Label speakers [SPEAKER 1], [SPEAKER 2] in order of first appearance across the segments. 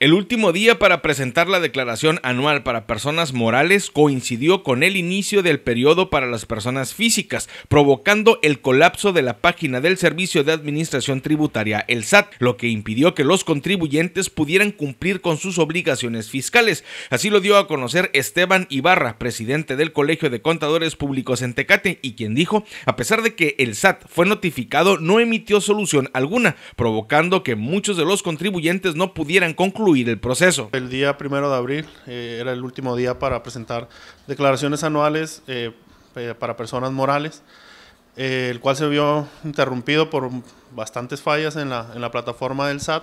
[SPEAKER 1] El último día para presentar la declaración anual para personas morales coincidió con el inicio del periodo para las personas físicas, provocando el colapso de la página del Servicio de Administración Tributaria, el SAT, lo que impidió que los contribuyentes pudieran cumplir con sus obligaciones fiscales. Así lo dio a conocer Esteban Ibarra, presidente del Colegio de Contadores Públicos en Tecate, y quien dijo, a pesar de que el SAT fue notificado, no emitió solución alguna, provocando que muchos de los contribuyentes no pudieran concluir el proceso.
[SPEAKER 2] El día primero de abril eh, era el último día para presentar declaraciones anuales eh, eh, para personas morales, el cual se vio interrumpido por bastantes fallas en la, plataforma del SAT,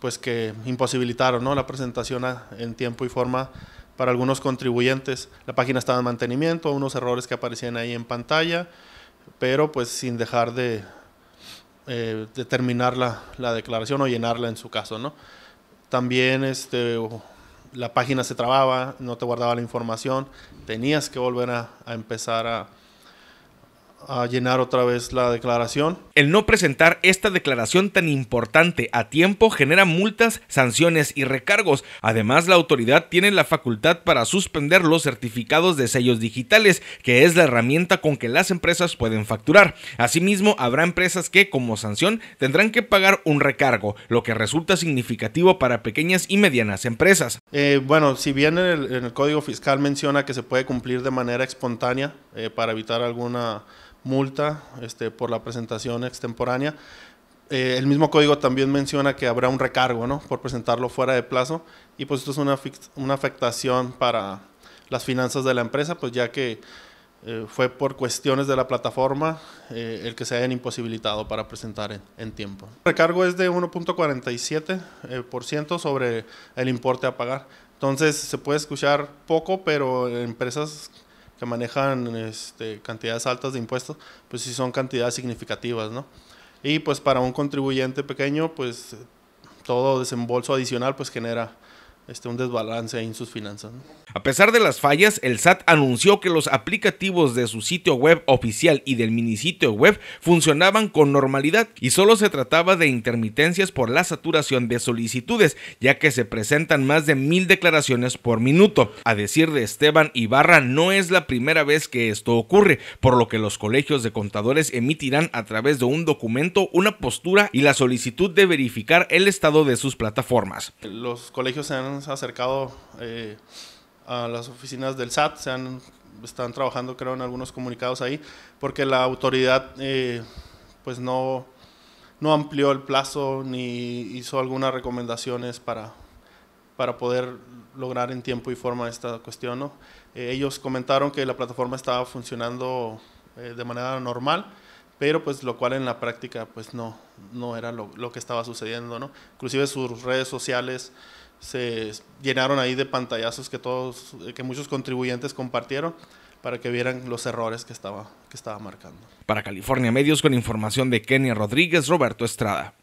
[SPEAKER 2] pues que imposibilitaron la presentación en tiempo y forma para algunos contribuyentes. La página estaba en mantenimiento, unos errores que aparecían ahí en pantalla, pero pues sin dejar de, eh, determinar la, declaración o llenarla en su caso, ¿no? También este, la página se trababa, no te guardaba la información, tenías que volver a empezar a, a llenar otra vez la
[SPEAKER 1] declaración. El no presentar esta declaración tan importante a tiempo genera multas, sanciones y recargos. Además, la autoridad tiene la facultad para suspender los certificados de sellos digitales, que es la herramienta con que las empresas pueden facturar. Asimismo, habrá empresas que, como sanción, tendrán que pagar un recargo, lo que resulta significativo para pequeñas y medianas empresas.
[SPEAKER 2] Eh, bueno, si bien en el, Código Fiscal menciona que se puede cumplir de manera espontánea eh, para evitar alguna multa este, por la presentación extemporánea. Eh, el mismo código también menciona que habrá un recargo ¿no? por presentarlo fuera de plazo y pues esto es una, una afectación para las finanzas de la empresa, pues ya que eh, fue por cuestiones de la plataforma eh, el que se hayan imposibilitado para presentar en, en tiempo. El recargo es de 1.47% sobre el importe a pagar. Entonces se puede escuchar poco, pero empresas que manejan este, cantidades altas de impuestos, pues sí son cantidades significativas, ¿no? Y pues para un contribuyente pequeño, pues todo desembolso adicional pues genera este, un desbalance en sus finanzas.
[SPEAKER 1] A pesar de las fallas, el SAT anunció que los aplicativos de su sitio web oficial y del minisitio web funcionaban con normalidad y solo se trataba de intermitencias por la saturación de solicitudes, ya que se presentan más de mil declaraciones por minuto. A decir de Esteban Ibarra, no es la primera vez que esto ocurre, por lo que los colegios de contadores emitirán a través de un documento una postura y la solicitud de verificar el estado de sus plataformas.
[SPEAKER 2] Los colegios se han acercado eh, a las oficinas del SAT, se han, están trabajando creo en algunos comunicados ahí, porque la autoridad eh, pues no, no amplió el plazo ni hizo algunas recomendaciones para, para poder lograr en tiempo y forma esta cuestión. ¿no? Eh, ellos comentaron que la plataforma estaba funcionando de manera normal, pero pues lo cual en la práctica pues no, no era lo, lo que estaba sucediendo. ¿no? Inclusive sus redes sociales se llenaron ahí de pantallazos que todos, que muchos contribuyentes compartieron para que vieran los errores que estaba, que estaba marcando.
[SPEAKER 1] Para California Medios con información de Kenia Rodríguez, Roberto Estrada.